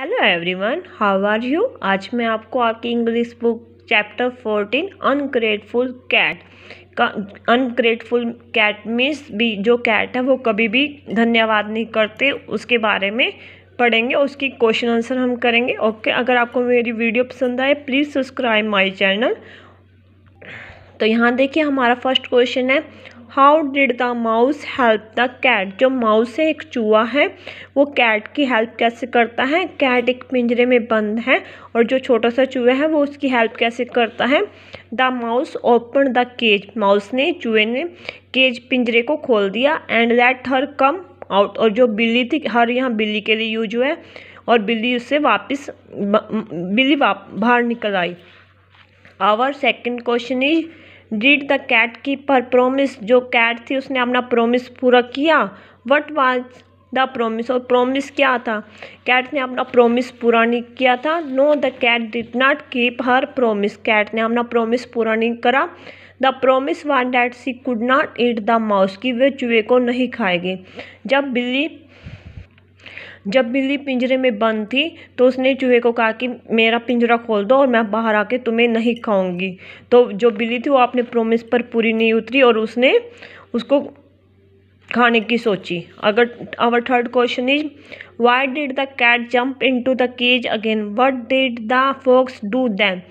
hello everyone how are you आज मैं आपको आपकी English book chapter fourteen ungrateful cat का अनग्रेटफुल कैट मीन्स भी जो कैट है वो कभी भी धन्यवाद नहीं करते उसके बारे में पढ़ेंगे उसकी क्वेश्चन आंसर हम करेंगे ओके okay, अगर आपको मेरी वीडियो पसंद आए प्लीज़ सब्सक्राइब माई चैनल तो यहाँ देखिए हमारा फर्स्ट क्वेश्चन है how did the mouse help the cat जो माउस है एक चूहा है वो कैट की हेल्प कैसे करता है कैट एक पिंजरे में बंद है और जो छोटा सा चूहा है वो उसकी हेल्प कैसे करता है the mouse open the cage mouse ने चूहे ने केज पिंजरे को खोल दिया and let her come out और जो बिल्ली थी हर यहाँ बिल्ली के लिए यूज हुआ है और बिल्ली उससे वापस बिल्ली वाप, बाहर निकल आई our second question is did the cat keep her promise जो कैट थी उसने अपना प्रोमिस पूरा किया वट वाज द प्रोमिस और प्रोमिस क्या था कैट ने अपना प्रोमिस पूरा नहीं किया था no the cat did not keep her promise cat ने अपना प्रोमिस पूरा नहीं करा the promise one that she could not eat the mouse कि वे चूहे को नहीं खाएगी जब बिल्ली जब बिल्ली पिंजरे में बंद थी तो उसने चूहे को कहा कि मेरा पिंजरा खोल दो और मैं बाहर आके तुम्हें नहीं खाऊंगी तो जो बिल्ली थी वो अपने प्रोमिस पर पूरी नहीं उतरी और उसने उसको खाने की सोची अगर our third question is why did the cat jump into the cage again what did the fox do then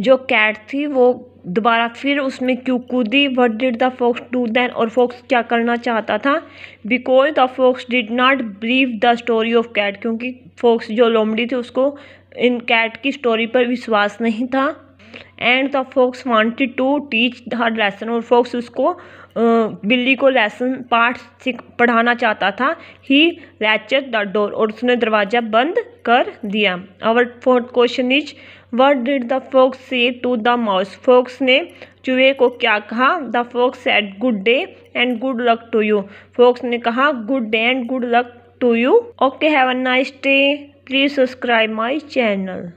जो कैट थी वो दोबारा फिर उसमें क्यों कूदी what did the fox do then और फोक्स क्या करना चाहता था because the fox did not believe the story of cat क्योंकि फोक्स जो लोमड़ी थी उसको इन कैट की स्टोरी पर विश्वास नहीं था and the fox wanted to teach her lesson और फोक्स उसको बिल्ली को लेसन पार्ट पढ़ाना चाहता था ही रैचर द डोर और उसने दरवाज़ा बंद कर दिया our fourth question is what did the fox say to the mouse fox ने चूहे को क्या कहा the fox said good day and good luck to you fox ने कहा good day and good luck to you okay have a nice day please subscribe my channel